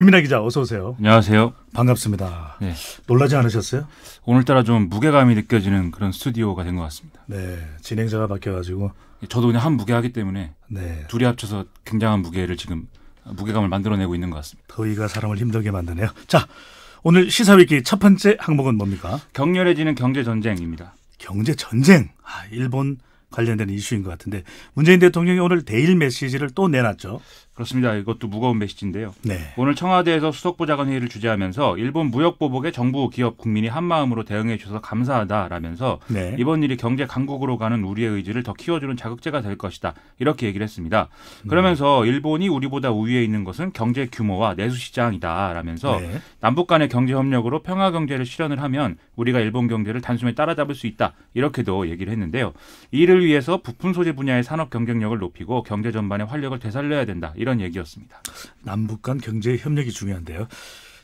김민아 기자 어서 오세요. 안녕하세요. 반갑습니다. 네. 놀라지 않으셨어요? 오늘따라 좀 무게감이 느껴지는 그런 스튜디오가 된 것 같습니다. 네, 진행자가 바뀌어가지고 저도 그냥 한 무게하기 때문에 네. 둘이 합쳐서 굉장한 무게를 지금 무게감을 만들어내고 있는 것 같습니다. 더위가 사람을 힘들게 만드네요. 자, 오늘 시사위기 첫 번째 항목은 뭡니까? 격렬해지는 경제 전쟁입니다. 경제 전쟁. 아, 일본 관련된 이슈인 것 같은데 문재인 대통령이 오늘 대일 메시지를 또 내놨죠. 그렇습니다. 이것도 무거운 메시지인데요. 네. 오늘 청와대에서 수석보좌관회의를 주재하면서 일본 무역 보복에 정부, 기업, 국민이 한 마음으로 대응해 주셔서 감사하다라면서 네. 이번 일이 경제 강국으로 가는 우리의 의지를 더 키워주는 자극제가 될 것이다 이렇게 얘기를 했습니다. 음. 그러면서 네. 일본이 우리보다 우위에 있는 것은 경제 규모와 내수 시장이다라면서 네. 남북 간의 경제 협력으로 평화 경제를 실현을 하면 우리가 일본 경제를 단숨에 따라잡을 수 있다 이렇게도 얘기를 했는데요. 이를 위해서 부품 소재 분야의 산업 경쟁력을 높이고 경제 전반의 활력을 되살려야 된다. 이런 얘기였습니다. 남북 간 경제 협력이 중요한데요.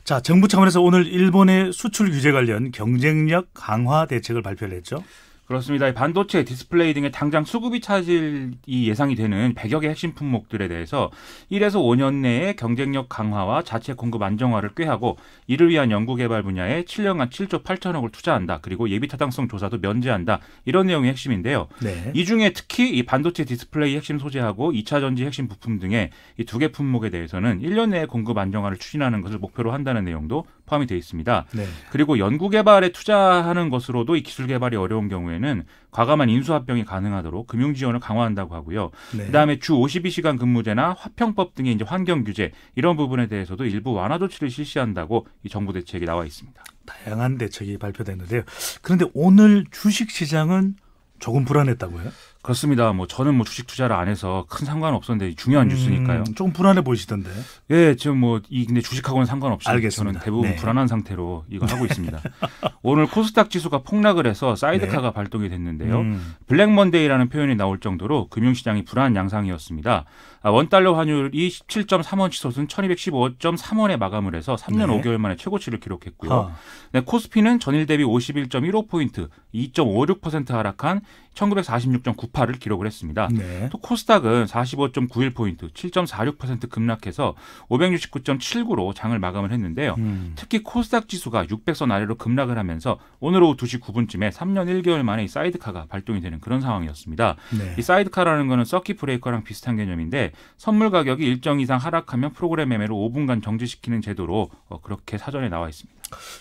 자, 정부 차원에서 오늘 일본의 수출 규제 관련 경쟁력 강화 대책을 발표를 했죠. 그렇습니다. 반도체, 디스플레이 등의 당장 수급이 차질이 예상이 되는 100여 개 핵심 품목들에 대해서 1에서 5년 내에 경쟁력 강화와 자체 공급 안정화를 꾀하고 이를 위한 연구개발 분야에 7년간 7조 8천억을 투자한다. 그리고 예비 타당성 조사도 면제한다. 이런 내용이 핵심인데요. 네. 이 중에 특히 이 반도체 디스플레이 핵심 소재하고 2차 전지 핵심 부품 등의 이 두 개 품목에 대해서는 1년 내에 공급 안정화를 추진하는 것을 목표로 한다는 내용도 포함이 되어 있습니다. 네. 그리고 연구개발에 투자하는 것으로도 이 기술 개발이 어려운 경우에 경우에는 과감한 인수합병이 가능하도록 금융 지원을 강화한다고 하고요. 네. 그다음에 주 52시간 근무제나 화평법 등의 이제 환경 규제 이런 부분에 대해서도 일부 완화 조치를 실시한다고 이 정부 대책이 나와 있습니다. 다양한 대책이 발표됐는데요. 그런데 오늘 주식 시장은 조금 불안했다고요? 그렇습니다. 뭐 저는 뭐 주식 투자를 안 해서 큰상관 없었는데 중요한 음, 뉴스니까요. 좀 불안해 보이시던데. 예, 지금 뭐이 근데 주식하고는 상관없이 알겠습니다. 저는 대부분 네. 불안한 상태로 이걸 하고 있습니다. 오늘 코스닥 지수가 폭락을 해서 사이드카가 네. 발동이 됐는데요. 음. 블랙 먼데이라는 표현이 나올 정도로 금융시장이 불안 양상이었습니다. 아, 원달러 환율이 17.3원 치솟은 1215.3원에 마감을 해서 3년 네. 5개월 만에 최고치를 기록했고요. 네, 코스피는 전일 대비 51.15포인트 2.56% 하락한 1946.98을 기록을 했습니다. 네. 또 코스닥은 45.91포인트, 7.46% 급락해서 569.79로 장을 마감을 했는데요. 음. 특히 코스닥 지수가 600선 아래로 급락을 하면서 오늘 오후 2시 9분쯤에 3년 1개월 만에 이 사이드카가 발동이 되는 그런 상황이었습니다. 네. 이 사이드카라는 거는 서킷 브레이커랑 비슷한 개념인데 선물 가격이 일정 이상 하락하면 프로그램 매매로 5분간 정지시키는 제도로 어, 그렇게 사전에 나와 있습니다.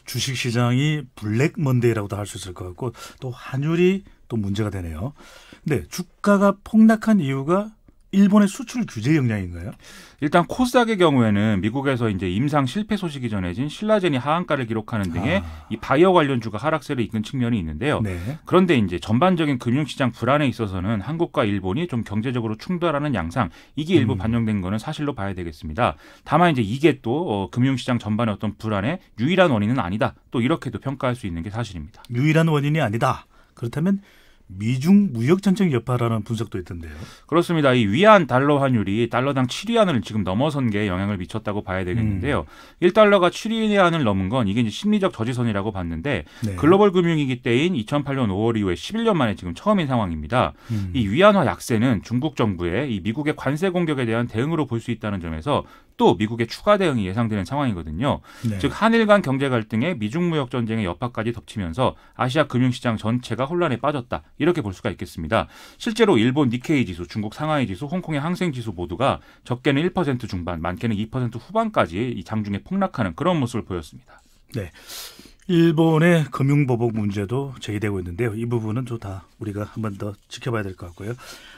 주식시장이 블랙 먼데이라고도 할 수 있을 것 같고 또 환율이 또 문제가 되네요. 근데 주가가 폭락한 이유가 일본의 수출 규제 영향인가요? 일단 코스닥의 경우에는 미국에서 이제 임상 실패 소식이 전해진 신라젠이 하한가를 기록하는 등의 아. 이바이오 관련 주가 하락세를 이끈 측면이 있는데요. 네. 그런데 이제 전반적인 금융시장 불안에 있어서는 한국과 일본이 좀 경제적으로 충돌하는 양상 이게 일부 음. 반영된 거는 사실로 봐야 되겠습니다. 다만 이제 이게 또 어, 금융시장 전반의 어떤 불안의 유일한 원인은 아니다. 또 이렇게도 평가할 수 있는 게 사실입니다. 유일한 원인이 아니다. 그렇다면 미중 무역 전쟁 여파라는 분석도 있던데요. 그렇습니다. 이 위안 달러 환율이 달러당 7위안을 지금 넘어선 게 영향을 미쳤다고 봐야 되겠는데요. 음. 1달러가 7위안을 넘은 건 이게 이제 심리적 저지선이라고 봤는데 네. 글로벌 금융위기 때인 2008년 5월 이후에 11년 만에 지금 처음인 상황입니다. 음. 이 위안화 약세는 중국 정부의 이 미국의 관세 공격에 대한 대응으로 볼 수 있다는 점에서 또 미국의 추가 대응이 예상되는 상황이거든요. 네. 즉 한일 간 경제 갈등에 미중 무역 전쟁의 여파까지 덮치면서 아시아 금융시장 전체가 혼란에 빠졌다 이렇게 볼 수가 있겠습니다. 실제로 일본 니케이 지수, 중국 상하이 지수, 홍콩의 항생 지수 모두가 적게는 1% 중반, 많게는 2% 후반까지 이 장중에 폭락하는 그런 모습을 보였습니다. 네. 일본의 금융보복 문제도 제기되고 있는데요. 이 부분은 또다 우리가 한 번 더 지켜봐야 될 것 같고요.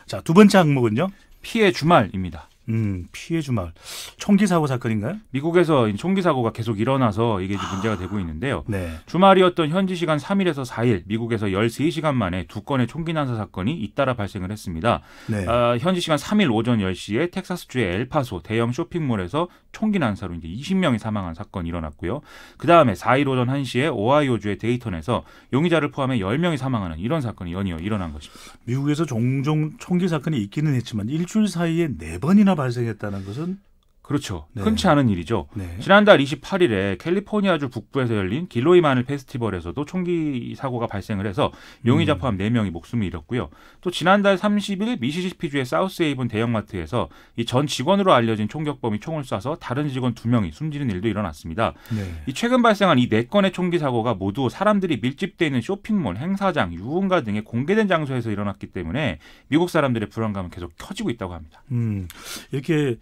자, 두 번째 항목은요? 피해 주말입니다. 음, 피해주 말 총기 사고 사건인가요? 미국에서 총기 사고가 계속 일어나서 이게 아, 문제가 되고 있는데요. 네. 주말이었던 현지 시간 3일에서 4일 미국에서 13시간 만에 두 건의 총기 난사 사건이 잇따라 발생을 했습니다. 네. 아, 현지 시간 3일 오전 10시에 텍사스주의 엘파소 대형 쇼핑몰에서 총기 난사로 이제 20명이 사망한 사건이 일어났고요. 그 다음에 4일 오전 1시에 오하이오주의 데이턴에서 용의자를 포함해 10명이 사망하는 이런 사건이 연이어 일어난 것입니다. 미국에서 종종 총기 사건이 있기는 했지만 일주일 사이에 4번이나 발생했다는 것은 그렇죠. 네. 흔치 않은 일이죠. 네. 지난달 28일에 캘리포니아주 북부에서 열린 길로이 마늘 페스티벌에서도 총기 사고가 발생을 해서 용의자 음. 포함 4명이 목숨을 잃었고요. 또 지난달 30일 미시시피주의 사우스에이븐 대형마트에서 이 전 직원으로 알려진 총격범이 총을 쏴서 다른 직원 2명이 숨지는 일도 일어났습니다. 네. 이 최근 발생한 이 4건의 총기 사고가 모두 사람들이 밀집돼 있는 쇼핑몰, 행사장, 유흥가 등의 공개된 장소에서 일어났기 때문에 미국 사람들의 불안감은 계속 커지고 있다고 합니다. 음, 이렇게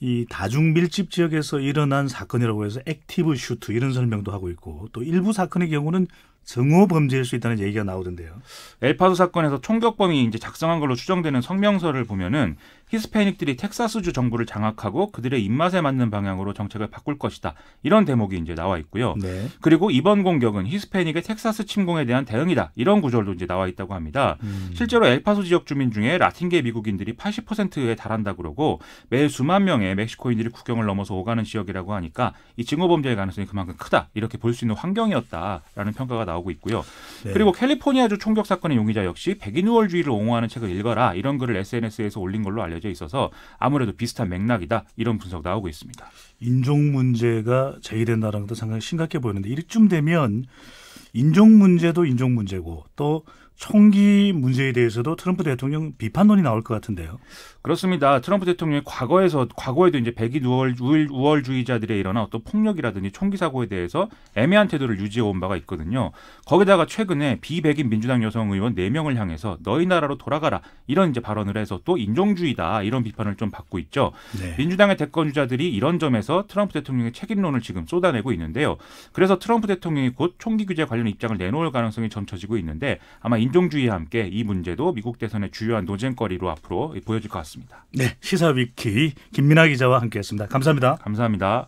이 다중밀집 지역에서 일어난 사건이라고 해서 액티브 슈트 이런 설명도 하고 있고 또 일부 사건의 경우는 증오 범죄일 수 있다는 얘기가 나오던데요. 엘파소 사건에서 총격범이 이제 작성한 걸로 추정되는 성명서를 보면은 히스패닉들이 텍사스주 정부를 장악하고 그들의 입맛에 맞는 방향으로 정책을 바꿀 것이다. 이런 대목이 이제 나와 있고요. 네. 그리고 이번 공격은 히스패닉의 텍사스 침공에 대한 대응이다. 이런 구절도 이제 나와 있다고 합니다. 음. 실제로 엘파소 지역 주민 중에 라틴계 미국인들이 80%에 달한다 그러고 매일 수만 명의 멕시코인들이 국경을 넘어서 오가는 지역이라고 하니까 이 증오 범죄의 가능성이 그만큼 크다. 이렇게 볼 수 있는 환경이었다라는 평가가 나와 나오고 있고요. 네. 그리고 캘리포니아주 총격 사건의 용의자 역시 백인 우월주의를 옹호하는 책을 읽어라 이런 글을 SNS에서 올린 걸로 알려져 있어서 아무래도 비슷한 맥락이다 이런 분석 나오고 있습니다. 인종 문제가 제기된 나라랑도 상당히 심각해 보이는데 이쯤 되면 인종 문제도 인종 문제고 또 총기 문제에 대해서도 트럼프 대통령 비판론이 나올 것 같은데요. 그렇습니다. 트럼프 대통령이 과거에서 과거에도 이제 백인 우월, 우월 주의자들의 일어난 어떤 폭력이라든지 총기 사고에 대해서 애매한 태도를 유지해 온 바가 있거든요. 거기다가 최근에 비백인 민주당 여성 의원 4명을 향해서 너희 나라로 돌아가라 이런 이제 발언을 해서 또 인종주의다 이런 비판을 좀 받고 있죠. 네. 민주당의 대권 주자들이 이런 점에서 트럼프 대통령의 책임론을 지금 쏟아내고 있는데요. 그래서 트럼프 대통령이 곧 총기 규제 관련 입장을 내놓을 가능성이 점쳐지고 있는데 아마 인종주의와 함께 이 문제도 미국 대선의 주요한 노쟁거리로 앞으로 보여질 것 같습니다. 네, 시사위키 김민아 기자와 함께했습니다. 감사합니다. 감사합니다.